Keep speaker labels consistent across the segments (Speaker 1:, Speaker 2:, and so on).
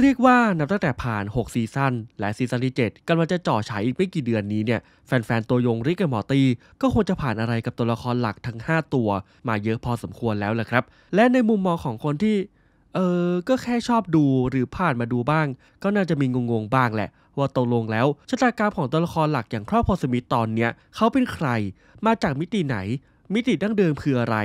Speaker 1: เรียกว่านับตั้งแต่ผ่าน 6 ซีซั่นและซีซั่นที่ 7กันัาจะจ่อฉายอีกไม่กี่เดือนนี้เนี่ยแฟนๆ ตัวยงริกกับมอตี ก็คงจะผ่านอะไรกับตัวละครหลักทั้ง 5 ตัว มาเยอะพอสมควรแล้วแหละครับ และในมุมมองของคนที่ เออก็แค่ชอบดูหรือผ่านมาดูบ้าง ก็น่าจะมีงงๆบ้างแหละ ว่าตกลงแล้วชะตากรรมของตัวละครหลักอย่างครอบพอสมิธตอนเนี้ยเขาเป็นใคร มาจากมิติไหน มิติดั้งเดิมคืออะไร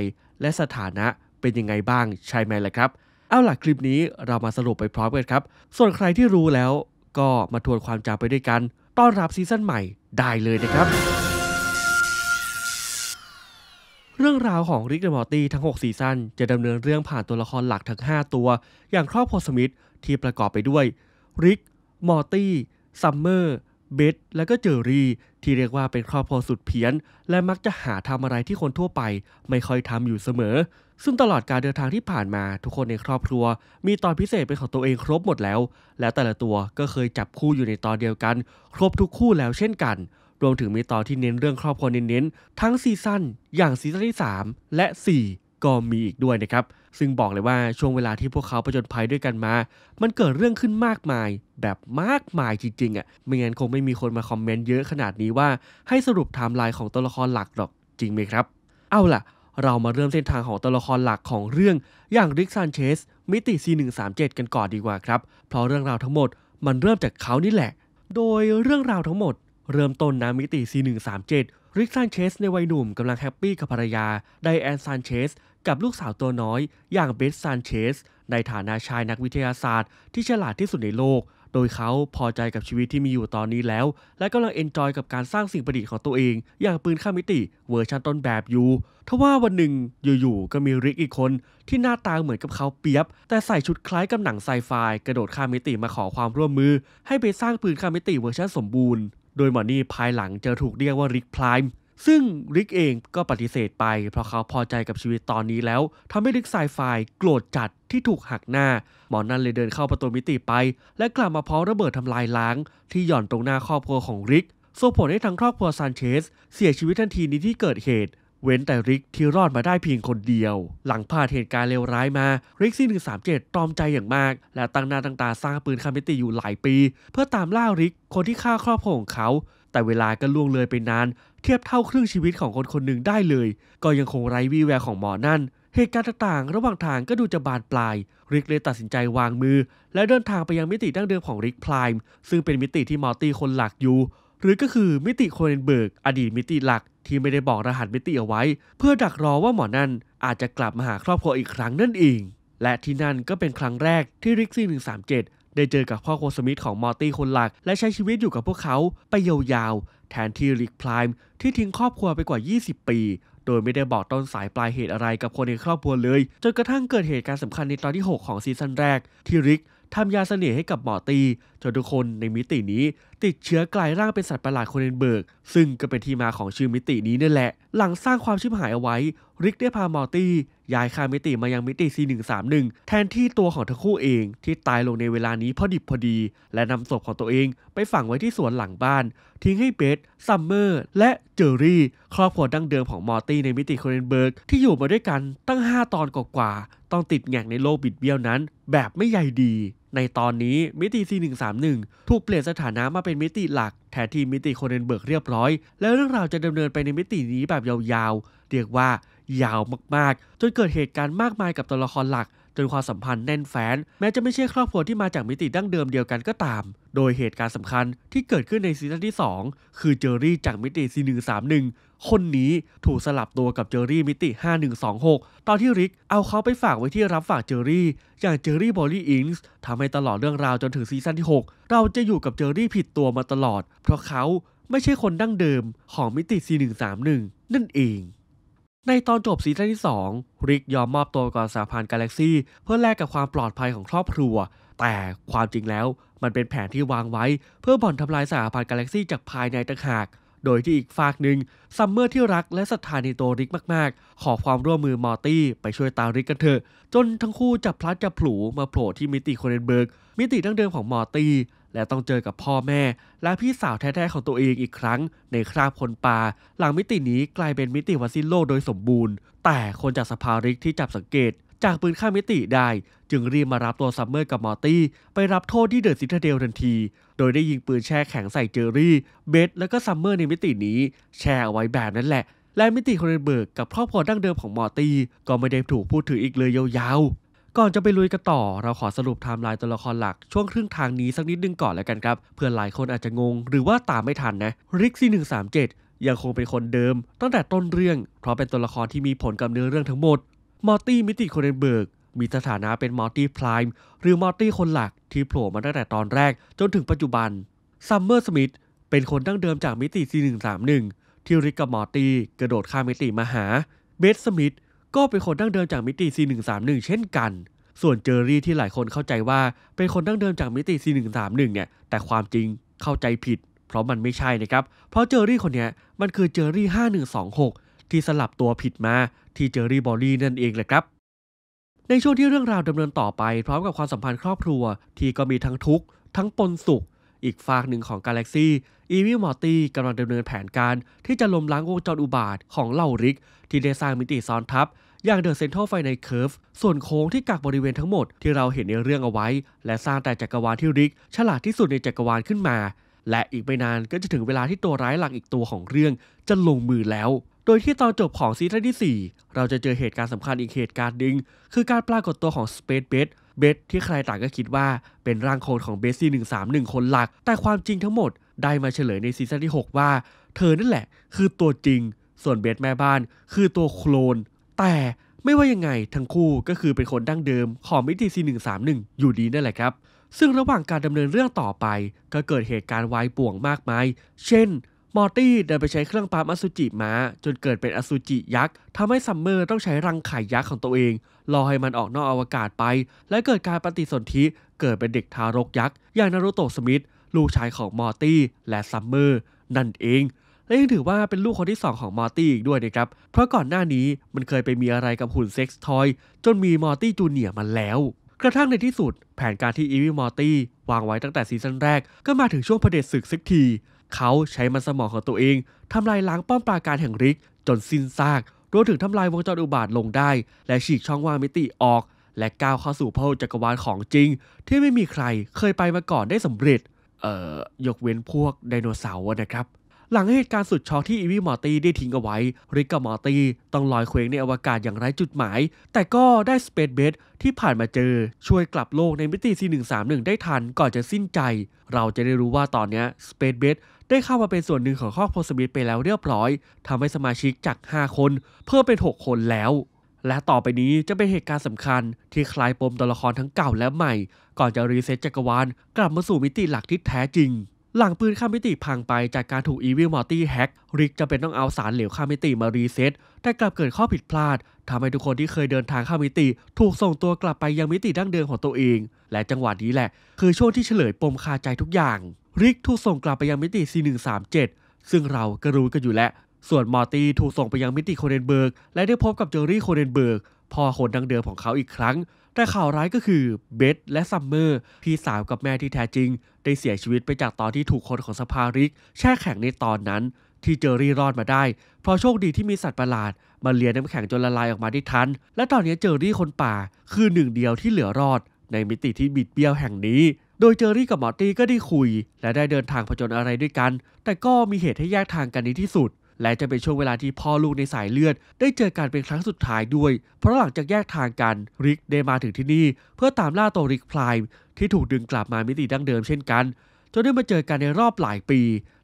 Speaker 1: และสถานะเป็นยังไงบ้างใช่ไหมล่ะครับเอาหลักคลิปนี้เรามาสรุปไปพร้อมกันครับ ส่วนใครที่รู้แล้วก็มาทวนความจำไปด้วยกัน ต้อนรับซีซั่นใหม่ได้เลยนะครับ เรื่องราวของริกเดมอร์ตี้ทั้ง6ซีซั่นจะดำเนินเรื่องผ่านตัวละครหลักทั้ง 5 ตัว อย่างครอบครัวสมิธที่ประกอบไปด้วยริกมอร์ตี้ซัมเมอร์เบดและก็เจอรี่ ที่เรียกว่าเป็นครอบครัวสุดเพี้ยน และมักจะหาทำอะไรที่คนทั่วไปไม่ค่อยทำอยู่เสมอ ซึ่งตลอดการเดินทางที่ผ่านมา ทุกคนในครอบครัว มีตอนพิเศษเป็นของตัวเองครบหมดแล้ว และแต่ละตัวก็เคยจับคู่อยู่ในตอนเดียวกัน ครบทุกคู่แล้วเช่นกัน รวมถึงมีตอนที่เน้นเรื่องครอบครัวเน้นๆ ทั้งซีซั่นอย่างซีซั่นที่3และ4ก็มีอีกด้วยนะครับ ซึ่งบอกเลยว่าช่วงเวลาที่พวกเขาประจนภัยด้วยกันมา มันเกิดเรื่องขึ้นมากมาย แบบมากมายจริง ๆอะ่ะ ไม่งั้นคงไม่มีคนมาคอมเมนต์เยอะขนาดนี้ว่าให้สรุปไทม์ไลน์ของตัวละครหลักหรอกจริงไหมครับ เอาล่ะ เรามาเริ่มเส้นทางของตัวละครหลักของเรื่องอย่างริกซานเชส มิติ C137 กันก่อนดีกว่าครับ เพราะเรื่องราวทั้งหมดมันเริ่มจากเขานี่แหละ โดยเรื่องราวทั้งหมด เริ่มต้นนะมิติ C137 ริกซานเชสในวัยหนุ่มกำลังแฮปปี้กับภรรยาไดแอนซานเชสกับลูกสาวตัวน้อยอย่างเบสซานเชสในฐานะชายนักวิทยาศาสตร์ที่ฉลาดที่สุดในโลก โดยเขาพอใจกับชีวิตที่มีอยู่ตอนนี้แล้วและกำลังเอนจอยกับการสร้างสิ่งประดิษฐ์ของตัวเอง อย่างปืนข้ามมิติเวอร์ชันต้นแบบอยู่ทว่าวันหนึ่งอยู่ๆก็มีริกอีกคนที่หน้าตาเหมือนกับเขาเปียบแต่ใส่ชุดคล้ายกับหนังไซไฟกระโดดข้ามมิติมาขอความร่วมมือ ให้ไปสร้างปืนข้ามมิติเวอร์ชันสมบูรณ์โดยหมอนี่ ภายหลังจะถูกเรียกว่าริกพลายมซึ่งริกเองก็ปฏิเสธไป เพราะเขาพอใจกับชีวิตตอนนี้แล้วทำให้ริกไซไฟโกรธจัดที่ถูกหักหน้าหมอนั่นเลยเดินเข้าประตูมิติไป และกลับมาพร้อมระเบิดทำลายล้าง ที่หย่อนตรงหน้าครอบครัวของริกส่งผลให้ทั้งครอบครัวซานเชสเสียชีวิตทันทีในที่เกิดเหตุเว้นแต่ริกที่รอดมาได้เพียงคนเดียว หลังผ่านเหตุการณ์เลวร้ายมาริกซี่หนึ่งสามเจ็ดตอมใจอย่างมาก และตั้งหน้าตั้งตาสร้างปืนคาเมติอยู่หลายปี เพื่อตามล่าริกคนที่ฆ่าครอบครัวของเขาแต่เวลาก็ล่วงเลยไปนานเทียบเท่าครึ่งชีวิตของคนคนหนึ่งได้เลย ก็ยังคงไร้วี่แววของหมอนั่น เหตุการณ์ต่างๆระหว่างทางก็ดูจะบานปลาย ริกเลยตัดสินใจวางมือ และเดินทางไปยังมิติดั้งเดิมของริกพลายมซึ่งเป็นมิติที่มอร์ตี้คนหลักอยู่ หรือก็คือมิติโคเรนเบิร์กอดีตมิติหลักที่ไม่ได้บอกรหัสมิติเอาไว้ เพื่อดักรอว่าหมอนั่นอาจจะกลับมาหาครอบครัวอีกครั้งนั่นเองและที่นั่นก็เป็นครั้งแรกที่ริกซี่137 ได้เจอกับพ่อโคสมิธของมอร์ตี้คนหลัก และใช้ชีวิตอยู่กับพวกเขาไปยาวๆ แทนที่ริกพลาย์ที่ทิ้งครอบครัวไปกว่า 20 ปี โดยไม่ได้บอกต้นสายปลายเหตุอะไรกับคนในครอบครัวเลยจนกระทั่งเกิดเหตุการณ์สำคัญในตอนที่ 6 ของซีซั่นแรก ที่ริกทำยาเสน่ห์ให้กับมอร์ตี้จนทุกคนในมิตินี้ติดเชื้อกลายร่างเป็นสัตว์ประหลาดโคเนนเบิร์ก ซึ่งก็เป็นที่มาของชื่อมิตินี้นี่แหละ หลังสร้างความชิบหายเอาไว้ริกได้พามอร์ตี้ย้ายข้ามมิติมายังมิติ C131 แทนที่ตัวของทั้งคู่เอง ที่ตายลงในเวลานี้พอดิบพอดี และนำศพของตัวเองไปฝังไว้ที่สวนหลังบ้าน ทิ้งให้เบธซัมเมอร์และเจอรี่ครอบครัวดั้งเดิมของมอร์ตี้ในมิติโคเรนเบิร์กที่อยู่มาด้วยกันตั้ง 5 ตอนกว่าๆต้องติดแงกในโลกบิดเบี้ยวนั้นแบบไม่ใหญ่ดีในตอนนี้ มิติ C131 ถูกเปลี่ยนสถานะมาเป็นมิติหลักแทนที่มิติโคเรนเบิร์กเรียบร้อยแล้วเรื่องราวจะดำเนินไปในมิตินี้แบบยาวๆ เรียกว่า ยาวมากๆ จนเกิดเหตุการณ์มากมายกับตัวละครหลักจนความสัมพันธ์แน่นแฟ้นแม้จะไม่ใช่ครอบครัวที่มาจากมิติดั้งเดิมเดียวกันก็ตาม โดยเหตุการณ์สำคัญที่เกิดขึ้นในซีซั่นที่2คือเจอรี่จากมิติ4131 คนนี้ถูกสลับตัวกับเจอรี่มิติ 5126 ตอนที่ริกเอาเขาไปฝากไว้ที่รับฝากเจอรี่อย่างเจอรี่บอลลี่อิงส์ทำให้ตลอดเรื่องราวจนถึงซีซั่นที่ 6 เราจะอยู่กับเจอรี่ผิดตัวมาตลอด เพราะเขาไม่ใช่คนดั้งเดิมของมิติ4131นั่นเองในตอนจบซีซั่นที่ 2 ริกยอมมอบตัวก่อนสาพันธ์กาแล็กซี่เพื่อแลกกับความปลอดภัยของครอบครัว แต่ความจริงแล้วมันเป็นแผนที่วางไว้ เพื่อบ่อนทำลายสาพันธ์กาแล็กซี่จากภายในต่างหาก โดยที่อีกฝากหนึ่งซัมเมอร์ที่รักและศรัทธาในตัวริกมาก ๆ ขอความร่วมมือมอร์ตี้ไปช่วยตาริกกันเถอะจนทั้งคู่จับพลัดจับผูมาโผล่ที่มิติโคเรนเบิร์กมิติดั้งเดิมของมอร์ตี้และต้องเจอกับพ่อแม่และพี่สาวแท้ๆของตัวเองอีกครั้ง ในคราบคนป่า หลังมิตินี้กลายเป็นมิติวัซิโลโดยสมบูรณ์ แต่คนจากสภาริกที่จับสังเกต จากปืนข้ามมิติได้ จึงรีบมารับตัวซัมเมอร์กับมอร์ตี้ไปรับโทษที่เดอะซิตาเดลทันที โดยได้ยิงปืนแช่แข็งใส่เจอรี่ เบสและก็ซัมเมอร์ในมิตินี้แช่เอาไว้แบบนั้นแหละและมิติคอนเนเบิร์กกับครอบครัวดั้งเดิมของมอร์ตี้ก็ไม่ได้ถูกพูดถึงอีกเลยยาวก่อนจะไปลุยกันต่อ เราขอสรุปไทม์ไลน์ตัวละครหลักช่วงครึ่งทางนี้สักนิดนึงก่อนแล้วกันครับ เพื่อหลายคนอาจจะงง หรือว่าตามไม่ทันนะริกซี่หนึ่งสามเจ็ดยังคงเป็นคนเดิมตั้งแต่ต้นเรื่อง เพราะเป็นตัวละครที่มีผลกับเนื้อเรื่องทั้งหมดมอร์ตี้มิติโคเรนเบิร์กมีสถานะเป็นมอร์ตี้พลายหรือมอร์ตี้คนหลักที่โผล่มาตั้งแต่ตอนแรกจนถึงปัจจุบันซัมเมอร์สมิธเป็นคนตั้งเดิมจากมิติซีหหนึ่งสามนึ่งที่ริกกับมอร์ตี้กระโดดข้ามมิติมาหาเบสสมิธก็เป็นคนดั้งเดิมจากมิติ C131 เช่นกัน ส่วนเจอรี่ที่หลายคนเข้าใจว่าเป็นคนดั้งเดิมจากมิติ C131 เนี่ย แต่ความจริงเข้าใจผิด เพราะมันไม่ใช่นะครับ เพราะเจอรี่คนนี้มันคือเจอรี่5126 ที่สลับตัวผิดมาที่เจอรี่บอลลี่นั่นเองแหละครับ ในช่วงที่เรื่องราวดำเนินต่อไปพร้อมกับความสัมพันธ์ครอบครัวที่ก็มีทั้งทุกข์ทั้งปนสุขอีกฝากหนึ่งของกาแล็กซี อีวิลมอร์ตี้กำลังดำเนินแผนการ ที่จะล้มล้างวงจรอุบาทของเหล่าริกที่ได้สร้างมิติซ้อนทับ อย่างเดอะเซนทรัลไฟในเคิร์ฟส่วนโค้งที่กักบริเวณทั้งหมดที่เราเห็นในเรื่องเอาไว้ และสร้างแต่จักรวาลที่ริก ฉลาดที่สุดในจักรวาลขึ้นมา และอีกไม่นานก็จะถึงเวลาที่ตัวร้ายหลักอีกตัวของเรื่องจะลงมือแล้ว โดยที่ตอนจบของซีซั่นที่ 4 เราจะเจอเหตุการณ์สำคัญอีกเหตุการณ์หนึ่งคือการปรากฏตัวของสเปซเบสเบสที่ใครต่างก็คิดว่าเป็นร่างโคลนของเบสซี่หนึ่งสามหนึ่งคนหลัก แต่ความจริงทั้งหมดได้มาเฉลยในซีซั่นที่ 6 ว่าเธอนั่นแหละ คือตัวจริง ส่วนเบสแม่บ้าน คือตัวโคลน แต่ไม่ว่ายังไงทั้งคู่ก็คือเป็นคนดั้งเดิมของมิติซีหนึ่งสามหนึ่งอยู่ดีนั่นแหละครับ ซึ่งระหว่างการดำเนินเรื่องต่อไป ก็เกิดเหตุการณ์วายป่วงมากมาย เช่นมอร์ตี้เดินไปใช้เครื่องปั๊มอสุจิมา จนเกิดเป็นอสุจิยักษ์ทำให้ซัมเมอร์ต้องใช้รังไข่ยักษ์ของตัวเอง รอให้มันออกนอกอวกาศไป และเกิดการปฏิสนธิเกิดเป็นเด็กทารกยักษ์ อย่างนารุโตะสมิธลูกชายของมอร์ตี้และซัมเมอร์นั่นเอง และยังถือว่าเป็นลูกคนที่2ของมอร์ตี้อีกด้วยนะครับ เพราะก่อนหน้านี้มันเคยไปมีอะไรกับหุ่นเซ็กซ์ทอย จนมีมอร์ตี้จูเนียร์มาแล้ว กระทั่งในที่สุด แผนการที่อีวิมอร์ตี้วางไว้ตั้งแต่ซีซั่นแรกก็มาถึงช่วงเด็จศึกสักทีเขาใช้มันสมองของตัวเองทำลายล้างป้อมปราการแห่งริก จนสิ้นซากรวมถึงทำลายวงจรอุบาทลงได้ และฉีกช่องว่างมิติออก และก้าวเข้าสู่พหุจักรวาลของจริง ที่ไม่มีใครเคยไปมาก่อนได้สำเร็จเอ่อ ยกเว้นพวกไดโนเสาร์นะครับ หลังเหตุการณ์สุดช็อกที่อีวีมอร์ตี้ได้ทิ้งเอาไว้ ริกกับมอร์ตี้ต้องลอยเคว้งในอวกาศอย่างไร้จุดหมาย แต่ก็ได้สเปซเบสที่ผ่านมาเจอ ช่วยกลับโลกในมิติ C131 ได้ทันก่อนจะสิ้นใจ เราจะได้รู้ว่าตอนนี้สเปซเบสได้เข้ามาเป็นส่วนหนึ่งของครอบครัวสมิธไปแล้วเรียบร้อย ทำให้สมาชิกจาก 5 คน เพิ่มเป็น 6 คนแล้ว และต่อไปนี้จะเป็นเหตุการณ์สำคัญ ที่คลายปมตัวละครทั้งเก่าและใหม่ ก่อนจะรีเซ็ตจักรวาลกลับมาสู่มิติหลักที่แท้จริง หลังปืนข้ามมิติพังไปจากการถูกอีวิลมอร์ตี้แฮ็กริกจะเป็นต้องเอาสารเหลวข้ามมิติมารีเซ็ตแต่กลับเกิดข้อผิดพลาด ทำให้ทุกคนที่เคยเดินทางข้ามมิติ ถูกส่งตัวกลับไปยังมิติดั้งเดิมของตัวเอง และจังหวะนี้แหละ คือช่วงที่เฉลยปมคาใจทุกอย่างริกถูกส่งกลับไปยังมิติ C137 ซึ่งเราก็รู้กันอยู่แล้ว ส่วนมอร์ตี้ถูกส่งไปยังมิติโคเรนเบิร์กและได้พบกับเจอรี่โคเรนเบิร์กพ่อคนดังเดิมของเขาอีกครั้ง แต่ข่าวร้ายก็คือเบสและซัมเมอร์พี่สาวกับแม่ที่แท้จริง ได้เสียชีวิตไปจากตอนที่ถูกคนของสภาริก แช่แข็งในตอนนั้น ที่เจอรี่รอดมาได้เพราะโชคดีที่มีสัตว์ประหลาด มาเลียน้ำแข็งจนละลายออกมาได้ทัน และตอนนี้เจอรี่คนป่า คือหนึ่งเดียวที่เหลือรอด ในมิติที่บิดเบี้ยวแห่งนี้โดยเจอรี่กับมอตตี้ก็ได้คุย และได้เดินทางผจญอะไรด้วยกัน แต่ก็มีเหตุให้แยกทางกันในที่สุด และจะเป็นช่วงเวลาที่พ่อลูกในสายเลือด ได้เจอกันเป็นครั้งสุดท้ายด้วย เพราะหลังจากแยกทางกันริกได้มาถึงที่นี่ เพื่อตามล่าตัวริกพลายที่ถูกดึงกลับมามิติดั้งเดิมเช่นกันจนได้มาเจอกันในรอบหลายปี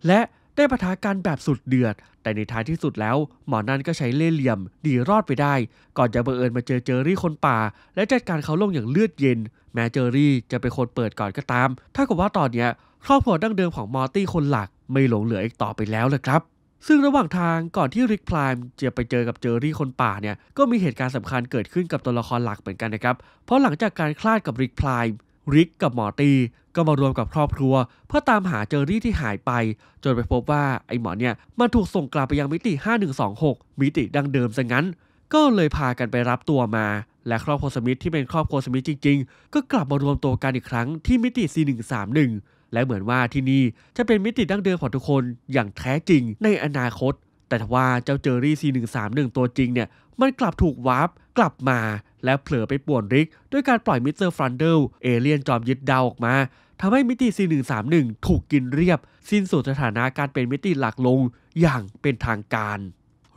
Speaker 1: และได้ประทะกันแบบสุดเดือด แต่ในท้ายที่สุดแล้ว หมอนั่นก็ใช้เล่ห์เหลี่ยม ดีรอดไปได้ ก่อนจะบังเอิญมาเจอเจอรี่คนป่า และจัดการเขาลงอย่างเลือดเย็น แม้เจอรี่จะเป็นคนเปิดก่อนก็ตาม ถ้ากับว่าตอนเนี้ยครอบครัวดั้งเดิมของมอร์ตี้คนหลักไม่หลงเหลืออีกต่อไปแล้วเลยครับ ซึ่งระหว่างทางก่อนที่ริกพลายจะไปเจอกับเจอรี่คนป่าเนี่ย ก็มีเหตุการณ์สำคัญเกิดขึ้นกับตัวละครหลักเหมือนกันนะครับ เพราะหลังจากการคลาดกับริกพลายริกกับมอร์ตี้ก็มารวมกับครอบครัว เพื่อตามหาเจอรี่ที่หายไปจนไปพบว่าไอหมอเนี่ยมันถูกส่งกลับไปยังมิติ5126 มิติดังเดิมซะงั้น ก็เลยพากันไปรับตัวมา และครอบครัวสมิธที่เป็นครอบครัวสมิธจริง ๆ ก็กลับมารวมตัวกันอีกครั้งที่มิติ4131และเหมือนว่าที่นี่จะเป็นมิติดั้งเดิมของทุกคนอย่างแท้จริงในอนาคต แต่ว่าเจ้าเจอรี่4131ตัวจริงเนี่ยมันกลับถูกวาร์ปกลับมาและเผลอไปป่วนริก ด้วยการปล่อยมิสเตอร์ฟรันเดลเอเลียนจอมยึดดาวออกมาทำให้มิติน1 3 1 ถูกกินเรียบ สิ้นสุดสถานะการเป็นมิติหลักลง อย่างเป็นทางการ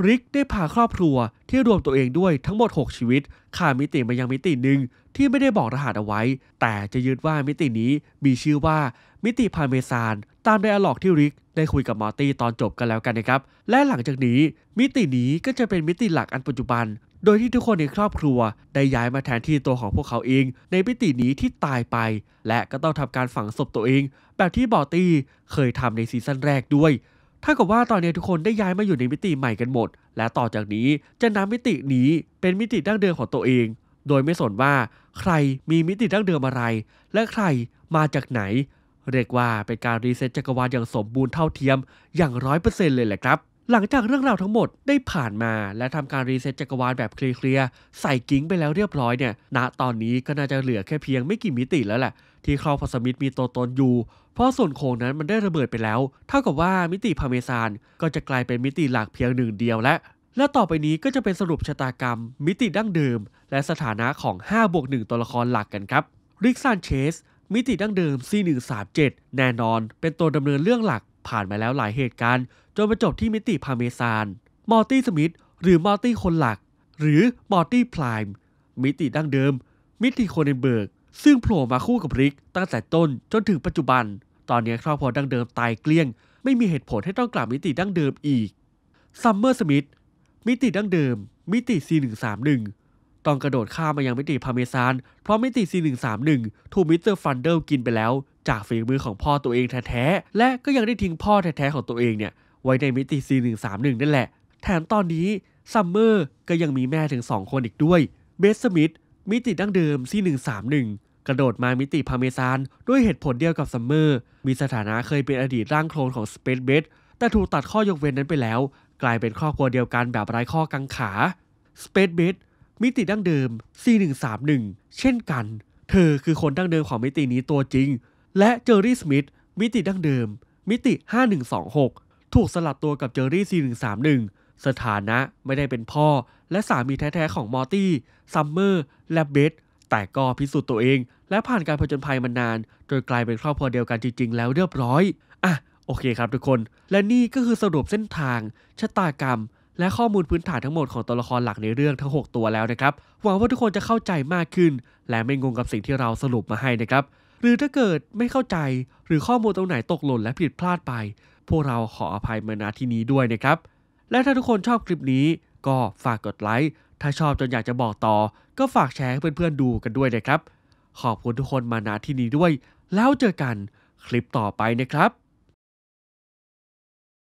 Speaker 1: ริกได้พาครอบครัวที่รวมตัวเองด้วยทั้งหมด 6 ชีวิตข้ามมิติมายังมิติหนึ่งที่ไม่ได้บอกรหัสเอาไว้ แต่จะยึดว่ามิตินี้มีชื่อว่ามิติพาเมซานตามไดอะล็อกที่ริกได้คุยกับมอร์ตี้ตอนจบกันแล้วกันนะครับและหลังจากนี้ มิตินี้ก็จะเป็นมิติหลักอันปัจจุบันโดยที่ทุกคนในครอบครัวได้ย้ายมาแทนที่ตัวของพวกเขาเอง ในมิตินี้ที่ตายไป และก็ต้องทำการฝังศพตัวเอง แบบที่บอตี้เคยทำในซีซั่นแรกด้วยถ้ากับว่าตอนนี้ทุกคนได้ย้ายมาอยู่ในมิติใหม่กันหมด และต่อจากนี้จะนำมิตินี้เป็นมิติดั้งเดิมของตัวเอง โดยไม่สนว่า ใครมีมิติดั้งเดิมอะไร และใครมาจากไหน เรียกว่าเป็นการรีเซ็ตจักรวาลอย่างสมบูรณ์เท่าเทียมอย่างร้อยเปอร์เซ็นต์เลยแหละครับหลังจากเรื่องราวทั้งหมดได้ผ่านมาและทำการรีเซ็ตจักรวาลแบบเคลียร์ใส่กิ้งไปแล้วเรียบร้อยเนี่ยณตอนนี้ก็น่าจะเหลือแค่เพียงไม่กี่มิติแล้วแหละ ที่ครอบพสมิธมีตัวตนอยู่ เพราะส่วนโค้งนั้นมันได้ระเบิดไปแล้ว เท่ากับว่ามิติพาเมซานก็จะกลายเป็นมิติหลักเพียงหนึ่งเดียวและ และต่อไปนี้ก็จะเป็นสรุปชะตากรรมมิติดั้งเดิมและสถานะของ5บวก1ตัวละครหลักกันครับริกซานเชสมิติดั้งเดิม C137 แน่นอน เป็นตัวดำเนินเรื่องหลักผ่านมาแล้วหลายเหตุการณ์จนไปจบที่มิติพาเมซานมอร์ตี้สมิธ หรือมอร์ตี้คนหลัก หรือมอร์ตี้พลายมิติดั้งเดิม มิติโคเนนเบิร์กซึ่งโผล่มาคู่กับริก ตั้งแต่ต้นจนถึงปัจจุบัน ตอนนี้ครอบครัวดั้งเดิมตายเกลี้ยง ไม่มีเหตุผลให้ต้องกลับมิติดั้งเดิมอีก ซัมเมอร์สมิธ มิติดั้งเดิม มิติ C131 ต้องกระโดดข้ามมายังมิติพาเมซาน เพราะมิติ C131 ถูกมิสเตอร์ฟันเดิลกินไปแล้ว จากฝีมือของพ่อตัวเองแท้ๆและก็ยังได้ทิ้งพ่อแท้ๆของตัวเองเนี่ยไว้ในมิติ C131 นั่นแหละ แถมตอนนี้ซัมเมอร์ก็ยังมีแม่ถึง 2 คนอีกด้วย เบสสมิธมิติดั้งเดิม C131 กระโดดมามิติพาเมซาน ด้วยเหตุผลเดียวกับซัมเมอร์ มีสถานะเคยเป็นอดีตร่างโคลนของสเปซเบสแต่ถูกตัดข้อยกเว้นนั้นไปแล้ว กลายเป็นครอบครัวเดียวกันแบบไร้ข้อกังขา สเปซเบสมิติดั้งเดิม C131 เช่นกัน เธอคือคนดั้งเดิมของมิตินี้ตัวจริง และเจอรี่สมิธ มิติดั้งเดิม มิติ 5126ถูกสลับตัวกับเจอรี่ C131 สถานะไม่ได้เป็นพ่อและสามีแท้ๆของมอร์ตี้ซัมเมอร์และเบธแต่ก็พิสูจน์ตัวเอง และผ่านการผจญภัยมานาน โดยกลายเป็นครอบครัวเดียวกันจริงๆแล้วเรียบร้อย อ่ะโอเคครับทุกคน และนี่ก็คือสรุปเส้นทาง ชะตากรรม และข้อมูลพื้นฐานทั้งหมดของตัวละครหลักในเรื่องทั้ง 6 ตัวแล้วนะครับ หวังว่าทุกคนจะเข้าใจมากขึ้น และไม่งงกับสิ่งที่เราสรุปมาให้นะครับ หรือถ้าเกิดไม่เข้าใจหรือข้อมูลตรงไหนตกหล่นและผิดพลาดไปพวกเราขออภัยมาณที่นี้ด้วยนะครับ และถ้าทุกคนชอบคลิปนี้ก็ฝากกดไลค์ ถ้าชอบจนอยากจะบอกต่อ ก็ฝากแชร์ให้เพื่อนๆดูกันด้วยนะครับ ขอบคุณทุกคนมาณที่นี้ด้วย แล้วเจอกันคลิปต่อไปนะครับ